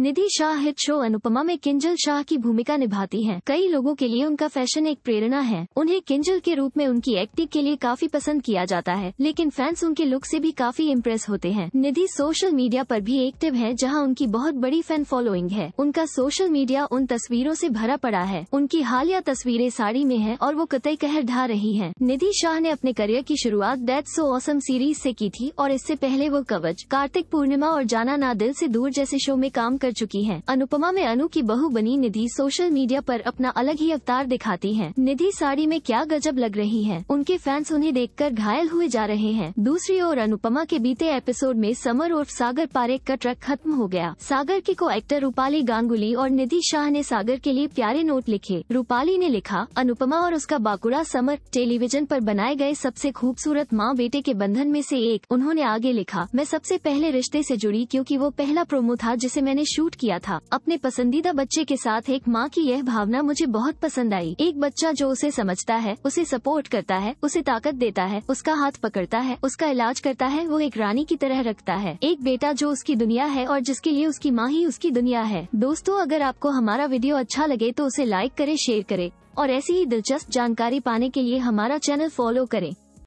निधि Shah hit show Anupamaa में किंजल शाह की भूमिका निभाती हैं। कई लोगों के लिए उनका फैशन एक प्रेरणा है उन्हें किंजल के रूप में उनकी एक्टिंग के लिए काफी पसंद किया जाता है लेकिन फैंस उनके लुक से भी काफी इम्प्रेस होते हैं निधि सोशल मीडिया पर भी एक्टिव है जहां उनकी बहुत बड़ी फैन फॉलोइंग है उनका सोशल मीडिया उन तस्वीरों से भरा पड़ा है उनकी हालिया तस्वीरें साड़ी में है और वो कतई कहर ढा रही है निधि शाह ने अपने करियर की शुरुआत डेथ सो ऑसम सीरीज ऐसी की थी और इससे पहले वो कवच कार्तिक पूर्णिमा और जाना ना दिल ऐसी दूर जैसे शो में काम कर कर चुकी हैं। अनुपमा में अनु की बहू बनी निधि सोशल मीडिया पर अपना अलग ही अवतार दिखाती हैं। निधि साड़ी में क्या गजब लग रही है उनके फैंस उन्हें देख घायल हुए जा रहे हैं दूसरी ओर अनुपमा के बीते एपिसोड में समर उर्फ सागर पारेख का ट्रक खत्म हो गया सागर की को एक्टर रूपाली गांगुली और निधि शाह ने सागर के लिए प्यारे नोट लिखे रूपाली ने लिखा अनुपमा और उसका बाकुड़ा समर टेलीविजन पर बनाए गए सबसे खूबसूरत माँ बेटे के बंधन में से एक उन्होंने आगे लिखा मैं सबसे पहले रिश्ते से जुड़ी क्योंकि वो पहला प्रोमो था जिसे मैंने शूट किया था अपने पसंदीदा बच्चे के साथ एक माँ की यह भावना मुझे बहुत पसंद आई एक बच्चा जो उसे समझता है उसे सपोर्ट करता है उसे ताकत देता है उसका हाथ पकड़ता है उसका इलाज करता है वो एक रानी की तरह रखता है एक बेटा जो उसकी दुनिया है और जिसके लिए उसकी माँ ही उसकी दुनिया है दोस्तों अगर आपको हमारा वीडियो अच्छा लगे तो उसे लाइक करे शेयर करे और ऐसी ही दिलचस्प जानकारी पाने के लिए हमारा चैनल फॉलो करें